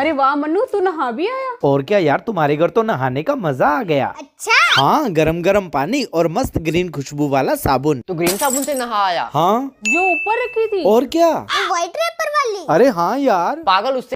अरे वाह मनु तू नहा भी आया और क्या यार तुम्हारे घर तो नहाने का मजा आ गया अच्छा हाँ गरम गरम पानी और मस्त ग्रीन खुशबू वाला साबुन तो ग्रीन साबुन से नहा आया हाँ जो ऊपर रखी थी और क्या वाइट रेपर वाली अरे हाँ यार पागल उससे